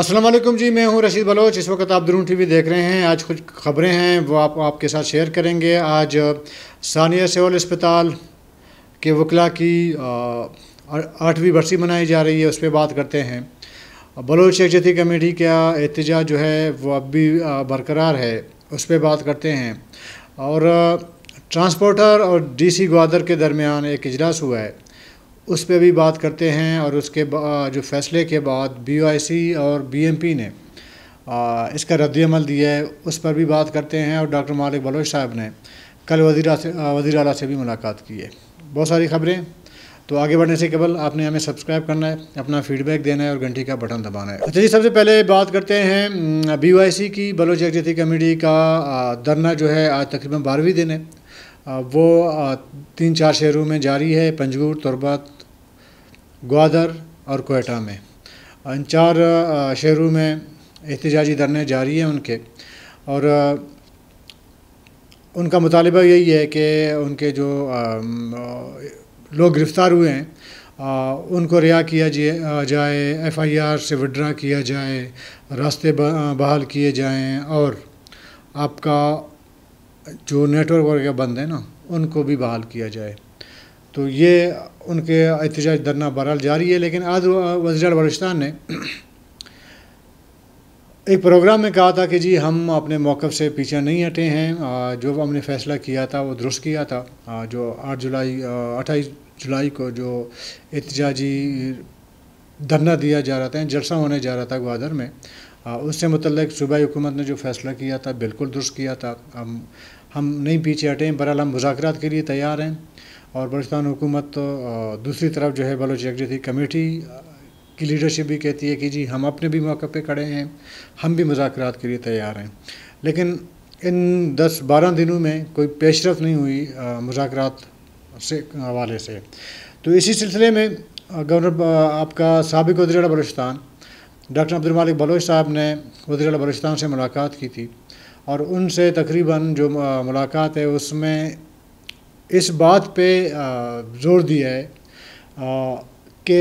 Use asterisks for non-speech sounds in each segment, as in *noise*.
असलम जी मैं हूं रशीद बलोच इस वक्त आप दरून टीवी देख रहे हैं आज कुछ खबरें हैं वो आप आपके साथ शेयर करेंगे आज सानिया सिविल अस्पताल के वकला की आठवीं बरसी मनाई जा रही है उस पर बात करते हैं बलोच शेख जती कमेटी का एहतजा जो है वो अब भी बरकरार है उस पर बात करते हैं और ट्रांसपोर्टर और डीसी ग्वादर के दरमियान एक इजलास हुआ है उस पर भी बात करते हैं और उसके जो फैसले के बाद बी और बी ने इसका रद्दमल दिया है उस पर भी बात करते हैं और डॉक्टर मालिक बलोच साहब ने कल वजी वजी अला से भी मुलाकात की है बहुत सारी खबरें तो आगे बढ़ने से केवल आपने हमें सब्सक्राइब करना है अपना फीडबैक देना है और घंटी का बटन दबाना है अच्छा जी सबसे पहले बात करते हैं सी की बलोच यकजहती कमेटी का धरना जो है आज तकरीबन बारहवीं दिन है वो तीन चार शहरों में जारी है पंजगूर तुरबत ग्वादर और कोयटा में इन चार शहरों में एहतजाजी धरने जारी हैं उनके और उनका मुतालबा यही है कि उनके जो लोग गिरफ़्तार हुए हैं उनको रिहा किया जाए एफ़ आई आर से विड्रा किया जाए रास्ते बहाल किए जाएँ और आपका जो नेटवर्क वगैरह बंद है ना उनको भी बहाल किया जाए तो ये उनके एहतजाज धरना बहरहाल जारी है लेकिन आज वजी बलोचस्तान ने एक प्रोग्राम में कहा था कि जी हम अपने मौक़ से पीछे नहीं हटे हैं जो हमने फैसला किया था वो दुरुस्त किया था जो 8 जुलाई अट्ठाईस जुलाई को जो एहतजाजी धरना दिया जा रहा था जलसा होने जा रहा था ग्वादर में उससे मतलब सूबाई हुकूमत ने जो फैसला किया था बिल्कुल दुरुस्त किया था हम हम नहीं पीछे हटे बहरहाल हम मुजाकर के लिए तैयार हैं और बलुचस्तान हुकूमत तो दूसरी तरफ जो है बलोच यकजहती कमेटी की लीडरशिप भी कहती है कि जी हम अपने भी मौके पे खड़े हैं हम भी मुजाकर के लिए तैयार हैं लेकिन इन दस बारह दिनों में कोई पेशरफ नहीं हुई मुजाकर से हवाले से तो इसी सिलसिले में गवर्नर आपका सबक वजी बलुचस्तान डॉक्टर अब्दुल मालिक बलोच साहब ने वजी बलोचिस्तान से मुलाकात की थी और उनसे तकरीबन जो मुलाकात है उसमें इस बात पे ज़ोर दिया है कि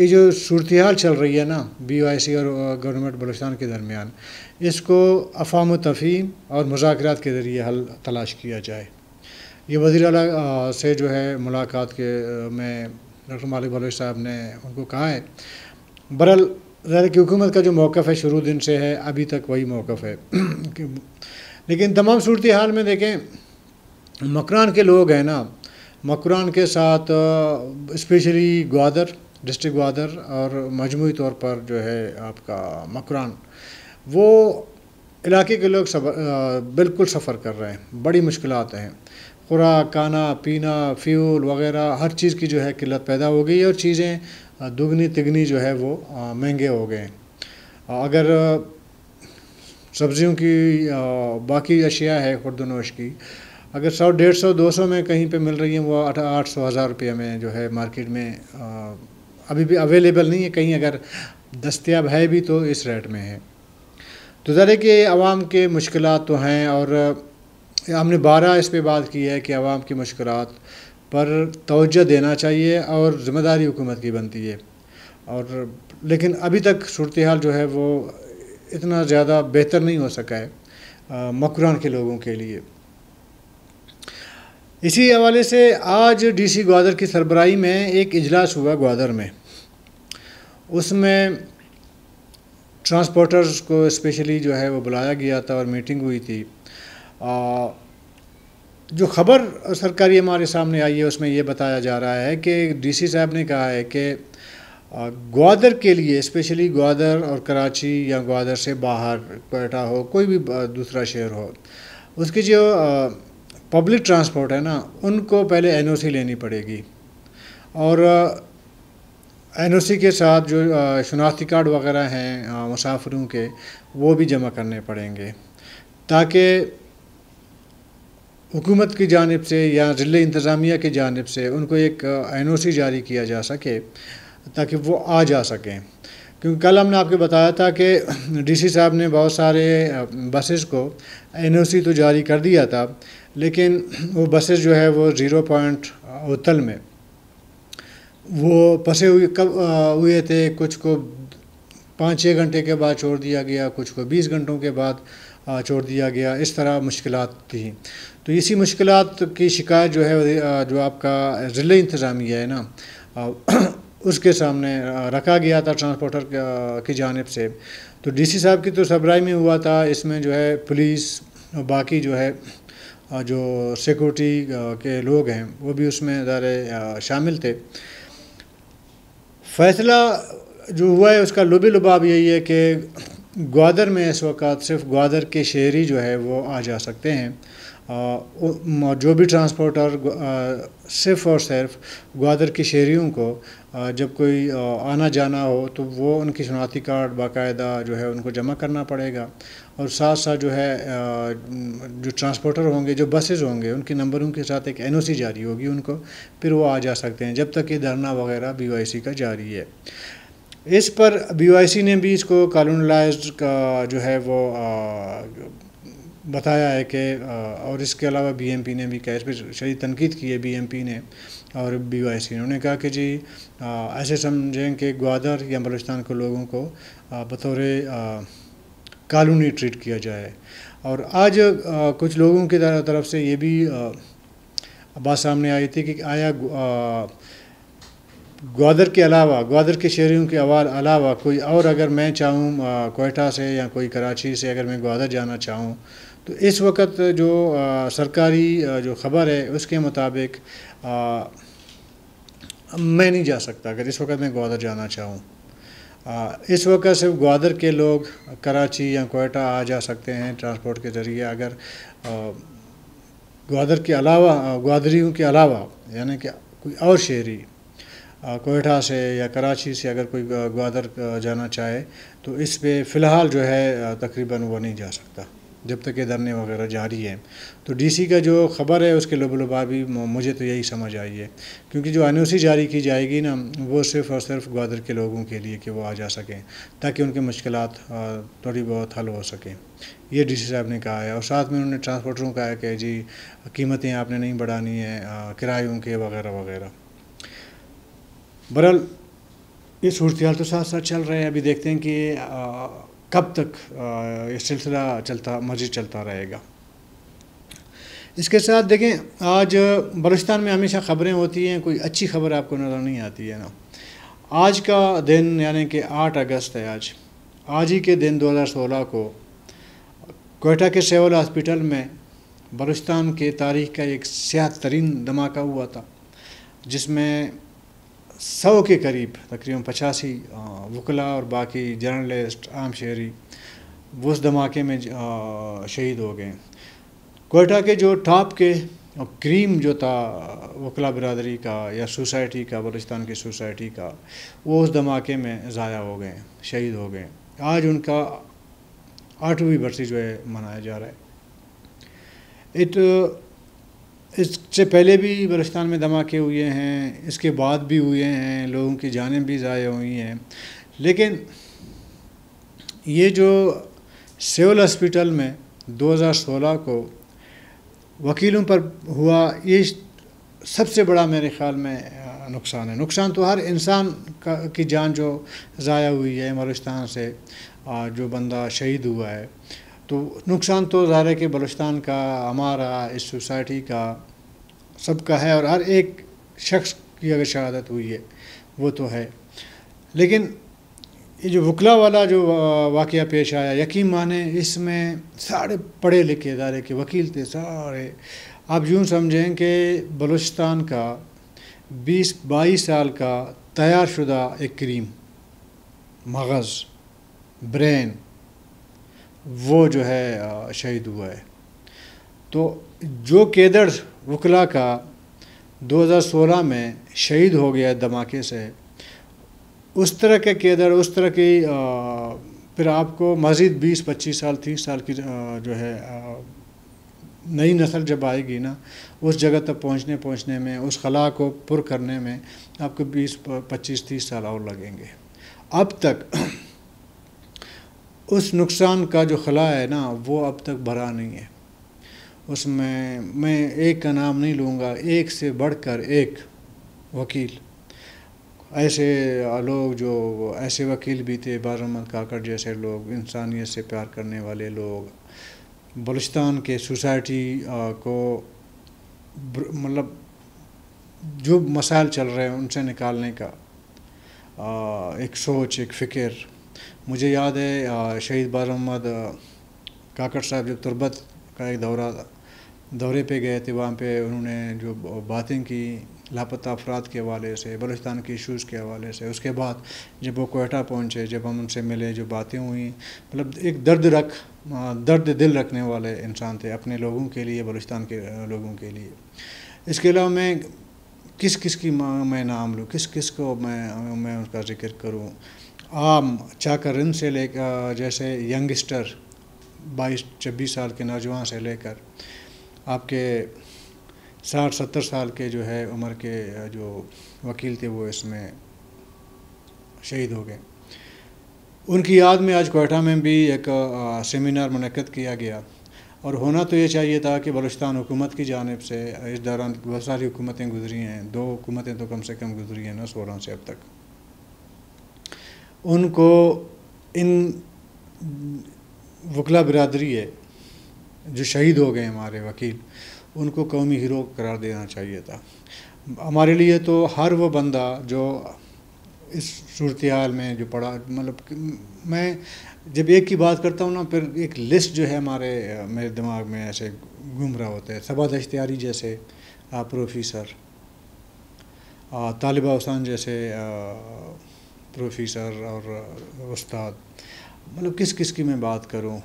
ये जो सूरत हाल चल रही है ना बी आई सी और गवर्नमेंट बलोचिस्तान के दरमियान इसको अफाम तफहीम और मुजात के ज़रिए हल तलाश किया जाए ये वज़ी अल से जो है मुलाकात के में डॉक्टर मालिक बलोच साहब ने उनको कहा है बरल जहर की हुकूमत का जो मौक़ है शुरू दिन से है अभी तक वही मौक़ है *clears throat* लेकिन तमाम सूरत हाल में देखें मकरान के लोग हैं ना मकरान के साथ स्पेशली ग्वादर डिस्ट्रिक्ट ग्वादर और मजमू तौर पर जो है आपका मकरान वो इलाके के लोग सब बिल्कुल सफ़र कर रहे हैं बड़ी मुश्किल हैं खुराक खाना पीना फ्यूल वगैरह हर चीज़ की जो है किल्लत पैदा हो गई और चीज़ें दुगनी तिगनी जो है वो महंगे हो गए अगर सब्ज़ियों की बाकी अशिया है खुरदनोश की अगर सौ डेढ़ सौ दो सौ में कहीं पे मिल रही है वो आठ सौ हज़ार रुपये में जो है मार्केट में आ, अभी भी अवेलेबल नहीं है कहीं अगर दस्तियाब है भी तो इस रेट में है तो ज़रा कि आवाम के मुश्किल तो हैं और हमने बारह इस पर बात की है कि आवाम की मुश्किल पर तोजह देना चाहिए और ज़िम्मेदारी हुकूमत की बनती है और लेकिन अभी तक सूरत हाल जो है वो इतना ज़्यादा बेहतर नहीं हो सका है मकरान के लोगों के लिए इसी हवाले से आज डीसी ग्वादर की सरबराही में एक इजलास हुआ ग्वादर में उसमें ट्रांसपोर्टर्स को स्पेशली जो है वो बुलाया गया था और मीटिंग हुई थी आ, जो ख़बर सरकारी हमारे सामने आई है उसमें ये बताया जा रहा है कि डीसी साहब ने कहा है कि ग्वादर के लिए स्पेशली ग्वादर और कराची या ग्वादर से बाहर कोटा हो कोई भी दूसरा शहर हो उसकी जो पब्लिक ट्रांसपोर्ट है ना उनको पहले एन लेनी पड़ेगी और एन के साथ जो शनाख्ती कार्ड वगैरह हैं मुसाफिरों के वो भी जमा करने पड़ेंगे ताकि हुकूमत की जानब से या ज़िले इंतज़ामिया की जानब से उनको एक एन ओ सी जारी किया जा सके ताकि वो आ जा सकें क्योंकि कल हमने आपको बताया था कि डीसी साहब ने बहुत सारे बसेस को एनओसी तो जारी कर दिया था लेकिन वो बसेस जो है वो ज़ीरो पॉइंट उतल में वो फंसे हुए कब हुए थे कुछ को पाँच छः घंटे के बाद छोड़ दिया गया कुछ को बीस घंटों के बाद छोड़ दिया गया इस तरह मुश्किल थी तो इसी मुश्किल की शिकायत जो है जो आपका ज़िले इंतज़ामिया है ना उसके सामने रखा गया था ट्रांसपोर्टर की जानब से तो डीसी साहब की तो सबराई में हुआ था इसमें जो है पुलिस बाकी जो है जो सिक्योरिटी के लोग हैं वो भी उसमें ज़्यादा शामिल थे फैसला जो हुआ है उसका लुबी लुबाब यही है कि ग्वादर में इस वक्त सिर्फ ग्वादर के शहरी जो है वो आ जा सकते हैं जो भी ट्रांसपोर्टर सिर्फ और सिर्फ ग्वादर के शहरीों को जब कोई आना जाना हो तो वो उनकी शनाती कार्ड बाकायदा जो है उनको जमा करना पड़ेगा और साथ साथ जो है जो ट्रांसपोर्टर होंगे जो बसेस होंगे उनके नंबरों के साथ एक एनओसी जारी होगी उनको फिर वो आ जा सकते हैं जब तक ये धरना वगैरह बीवाईसी का जारी है इस पर बीवाईसी ने भी इसको कॉलोनलाइज का जो है वो बताया है कि और इसके अलावा बीएमपी ने भी कहा इस पर शरीर तनकीद की है बीएमपी ने और बी वाई सी उन्होंने कहा कि जी ऐसे समझें कि ग्वादर या बलोचिस्तान के लोगों को बतौर कॉलोनी ट्रीट किया जाए और आज कुछ लोगों की तरफ से ये भी बात सामने आई थी कि आया ग्वादर के अलावा ग्वादर के शहरीों के अलावा कोई और अगर मैं चाहूँ कोयटा से या कोई कराची से अगर मैं ग्वादर जाना चाहूँ तो इस वक्त जो आ, सरकारी जो खबर है उसके मुताबिक मैं नहीं जा सकता अगर इस वक्त मैं ग्वादर जाना चाहूँ इस वक्त सिर्फ ग्वादर के लोग कराची या कोयटा आ जा सकते हैं ट्रांसपोर्ट के ज़रिए अगर ग्वादर के अलावा ग्वादरियों के अलावा यानी कि कोई और शहरी कोयटा से या कराची से अगर कोई ग्वादर जाना चाहे तो इस पे फ़िलहाल जो है तकरीबन वो नहीं जा सकता जब तक ये धरने वगैरह जारी है तो डीसी का जो खबर है उसके लबलबा भी मुझे तो यही समझ आई है क्योंकि जो एन जारी की जाएगी ना वो सिर्फ और सिर्फ ग्वादर के लोगों के लिए कि वो आ जा सकें ताकि उनकी मुश्किल थोड़ी बहुत हल हो सकें ये डीसी साहब ने कहा है और साथ में उन्होंने ट्रांसपोर्टरों का है कि जी कीमतें आपने नहीं बढ़ानी है किरायों के वगैरह वगैरह बहरहाल ये सूरत हाल तो साथ साथ चल रहे हैं अभी देखते हैं कि कब तक ये सिलसिला चलता मजीद चलता रहेगा इसके साथ देखें आज बलूचिस्तान में हमेशा ख़बरें होती हैं कोई अच्छी खबर आपको नज़र नहीं आती है ना आज का दिन यानी कि 8 अगस्त है आज आज ही के दिन 2016 को कोयटा के सेवल हॉस्पिटल में बलूचिस्तान के तारीख का एक सेहत तरीन धमाका हुआ था जिसमें सौ के करीब तकरीबन पचासी वकला और बाकी जर्नलिस्ट आम शहरी वो उस धमाके में शहीद हो गए कोयटा के जो टॉप के और क्रीम जो था वकला बरदरी का या सोसाइटी का बलोचिस्तान की सोसाइटी का वो उस धमाके में ज़ाया हो गए शहीद हो गए आज उनका आठवीं बरसी जो है मनाया जा रहा है इट इससे पहले भी बलुस्तान में धमाके हुए हैं इसके बाद भी हुए हैं लोगों की जानें भी ज़ाया हुई हैं लेकिन ये जो सिविल हॉस्पिटल में 2016 को वकीलों पर हुआ ये सबसे बड़ा मेरे ख़्याल में नुकसान है नुकसान तो हर इंसान की जान जो ज़ाया हुई है बलुस्तान से जो बंदा शहीद हुआ है तो नुकसान तो ज़ाहिर है कि बलुस्तान का हमारा इस सोसाइटी का सबका है और हर एक शख्स की अगर शहादत हुई है वो तो है लेकिन ये जो वकला वाला जो वाक़ पेश आया यकीन माने इसमें सारे पढ़े लिखे इदारे के वकील थे सारे आप यूँ समझें कि बलूचिस्तान का बीस बाईस साल का तैयार शुदा एक क्रीम मगज़ ब्रेन वो जो है शहीद हुआ है तो जो केदर वकला का 2016 में शहीद हो गया धमाके से उस तरह के केदर उस तरह की फिर आपको मज़ीद 20-25 साल तीस साल की जो है नई नस्ल जब आएगी ना उस जगह तक पहुंचने पहुंचने में उस खला को पुर करने में आपको 20 25 30 साल और लगेंगे अब तक *clears throat* उस नुकसान का जो खला है ना वो अब तक भरा नहीं है उसमें मैं एक का नाम नहीं लूँगा एक से बढ़कर एक वकील ऐसे लोग जो ऐसे वकील भी थे बार अहमद काकड़ जैसे लोग इंसानियत से प्यार करने वाले लोग बलुचस्तान के सोसाइटी को मतलब जो मसाइल चल रहे हैं उनसे निकालने का एक सोच एक फ़िक्र मुझे याद है शहीद बार अहमद काकड़ साहब जब तुरबत का एक दौरा था दौरे पे गए थे वहाँ पे उन्होंने जो बातें की लापता अफराद के हवाले से बलूचिस्तान के इशूज़ के हवाले से उसके बाद जब वो कोयटा पहुँचे जब हम उनसे मिले जो बातें हुई मतलब एक दर्द रख दर्द दिल रखने वाले इंसान थे अपने लोगों के लिए बलोचिस्तान के लोगों के लिए इसके अलावा मैं किस किस की मैं नाम लूँ किस किस को मैं मैं उनका जिक्र करूँ आम चाकर से लेकर जैसे यंगस्टर बाईस छब्बीस साल के नौजवान से लेकर आपके साठ सत्तर साल के जो है उम्र के जो वकील थे वो इसमें शहीद हो गए उनकी याद में आज कोयटा में भी एक सेमिनार मनक़द किया गया और होना तो ये चाहिए था कि बलूचिस्तान हुकूमत की जानब से इस दौरान बहुत सारी हुकूमतें गुजरी हैं दो हुकूमतें तो कम से कम गुजरी हैं ना सोलह से अब तक उनको इन वकला बरदरी है जो शहीद हो गए हमारे वकील उनको कौमी हीरो करार देना चाहिए था हमारे लिए तो हर वो बंदा जो इस सूरत हाल में जो पढ़ा मतलब मैं जब एक की बात करता हूँ ना फिर एक लिस्ट जो है हमारे मेरे दिमाग में ऐसे घूम रहा होता है सबाद इश्तारी जैसे प्रोफेसर तालिबा हुसैन जैसे प्रोफेसर और उस्ताद मतलब किस किस की मैं बात करूँ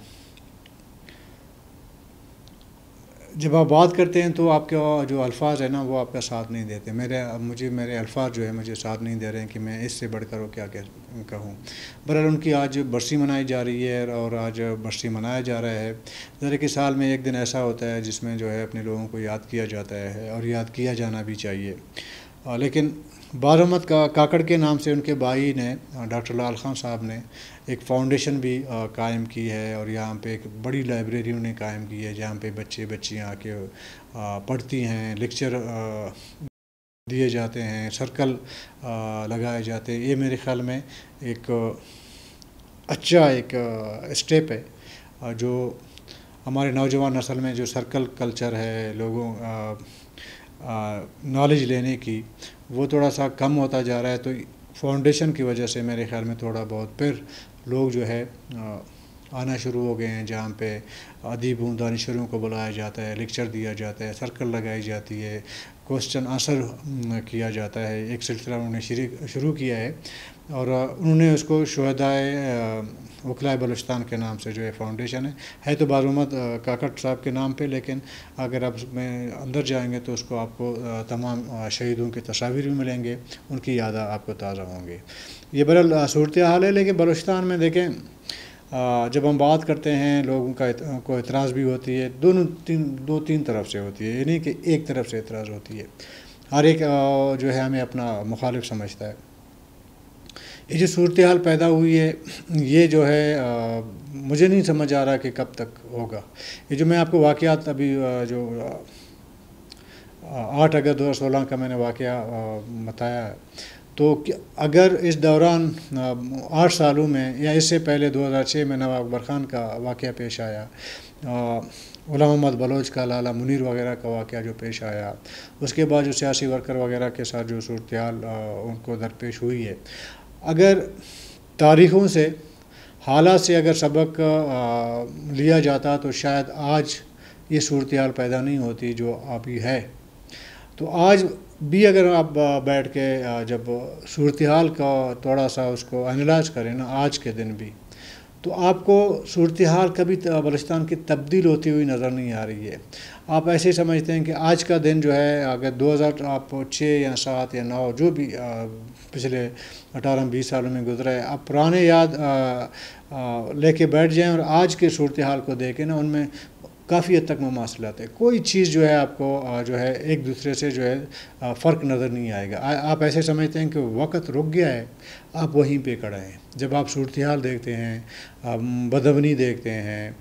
जब आप बात करते हैं तो आपके जो अल्फाज है ना वो आपका साथ नहीं देते मेरे मुझे मेरे अल्फाज जो है मुझे साथ नहीं दे रहे हैं कि मैं इससे बढ़कर वो क्या कहूँ बहरहाल उनकी आज बरसी मनाई जा रही है और आज बरसी मनाया जा रहा है ज़रा कि साल में एक दिन ऐसा होता है जिसमें जो है अपने लोगों को याद किया जाता है और याद किया जाना भी चाहिए लेकिन बारहमद का काकड़ के नाम से उनके भाई ने डॉक्टर लाल खान साहब ने एक फाउंडेशन भी कायम की है और यहाँ पे एक बड़ी लाइब्रेरी उन्हें कायम की है जहाँ पे बच्चे बच्चियाँ आके पढ़ती हैं लेक्चर दिए जाते हैं सर्कल लगाए जाते हैं ये मेरे ख्याल में एक अच्छा एक स्टेप है जो हमारे नौजवान नस्ल में जो सर्कल कल्चर है लोगों नॉलेज लेने की वो थोड़ा सा कम होता जा रहा है तो फाउंडेशन की वजह से मेरे ख्याल में थोड़ा बहुत फिर लोग जो है आना शुरू हो गए हैं जहाँ पे अदीबों दानशरों को बुलाया जाता है लेक्चर दिया जाता है सर्कल लगाई जाती है क्वेश्चन आंसर mm, किया जाता है एक सिलसिला उन्होंने शुरू किया है और उन्होंने उसको शहदाय वखलाए बलुस्तान के नाम से जो है फाउंडेशन है है तो बारूमत काकट साहब के नाम पे लेकिन अगर आप उसमें अंदर जाएंगे तो उसको आपको तमाम शहीदों की तस्वीर भी मिलेंगे उनकी याद आपको ताज़ा होंगी ये बरल सूरत हाल है लेकिन बलुस्तान में देखें जब हम बात करते हैं लोगों का को एतराज़ भी होती है दोनों तीन दो तीन तरफ से होती है यानी कि एक तरफ से एतराज़ होती है हर एक जो है हमें अपना मुखालिफ समझता है ये जो सूरत हाल पैदा हुई है ये जो है आ, मुझे नहीं समझ आ रहा कि कब तक होगा ये जो मैं आपको वाक़ात अभी जो आठ अगस्त दो हज़ार सोलह का मैंने वाक़ बताया तो अगर इस दौरान आठ सालों में या इससे पहले 2006 में नवाब अकबर ख़ान का वाक़ पेश आया गुलाम मोहम्मद बलोच का लाला मुनीर वगैरह का वाक़ जो पेश आया उसके बाद जो सियासी वर्कर वगैरह के साथ जो सूरत उनको दरपेश हुई है अगर तारीखों से हालात से अगर सबक लिया जाता तो शायद आज ये सूरत पैदा नहीं होती जो अभी है तो आज भी अगर आप बैठ के जब सूरत हाल का थोड़ा सा उसको एनालाइज करें ना आज के दिन भी तो आपको सूरत हाल कभी बलुस्तान की तब्दील होती हुई नज़र नहीं आ रही है आप ऐसे समझते हैं कि आज का दिन जो है अगर 2000 आप छः या सात या नौ जो भी पिछले अठारह बीस सालों में गुजरा है आप पुराने याद लेके बैठ जाएं और आज के सूरत हाल को देखें ना उनमें काफ़ी हद तक में आते हैं कोई चीज़ जो है आपको जो है एक दूसरे से जो है फ़र्क नज़र नहीं आएगा आ, आप ऐसे समझते हैं कि वक्त रुक गया है आप वहीं पे खड़ा हैं जब आप सूरत हाल देखते हैं बदबनी देखते हैं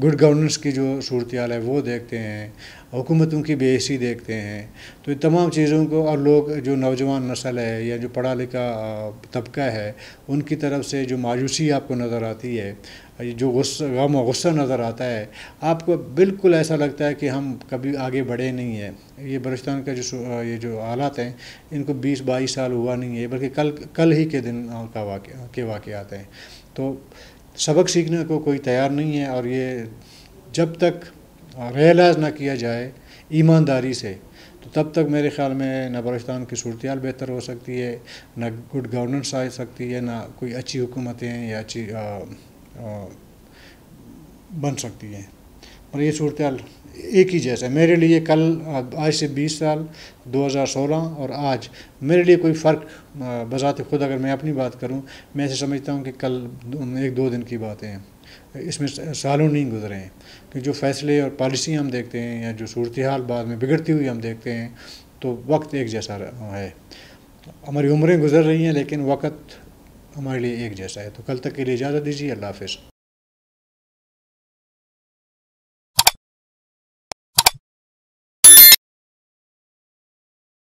गुड गवर्नेंस की जो सूरत हाल है वो देखते हैं हुकूमतों की बेहसी देखते हैं तो इन तमाम चीज़ों को और लोग जो नौजवान नस्ल है या जो पढ़ा लिखा तबका है उनकी तरफ से जो मायूसी आपको नज़र आती है जो गुस्सा गम और गुस्सा नज़र आता है आपको बिल्कुल ऐसा लगता है कि हम कभी आगे बढ़े नहीं हैं ये बलुचस्तान का जो ये जो हालात हैं इनको 20-22 साल हुआ नहीं है बल्कि कल कल ही के दिन का वाक़ के वाक़ आते हैं तो सबक सीखने को कोई तैयार नहीं है और ये जब तक रियलाइज़ ना किया जाए ईमानदारी से तो तब तक मेरे ख्याल में ना बलोचिस्तान की सूरत बेहतर हो सकती है ना गुड गवर्नेंस आ सकती है ना कोई अच्छी हुकूमतें या अच्छी आ, आ, बन सकती हैं पर ये सूरत एक ही जैसा है मेरे लिए कल आज से 20 साल 2016 और आज मेरे लिए कोई फ़र्क बजात खुद अगर मैं अपनी बात करूं मैं ऐसे समझता हूं कि कल एक दो दिन की बातें हैं इसमें सालों नहीं गुजरे हैं कि जो फैसले और पॉलिसी हम देखते हैं या जो सूरत हाल बाद में बिगड़ती हुई हम देखते हैं तो वक्त एक जैसा है हमारी उम्रें गुजर रही हैं लेकिन वक्त हमारे लिए एक जैसा है तो कल तक के लिए इजाज़त दीजिए अल्लाह हाफ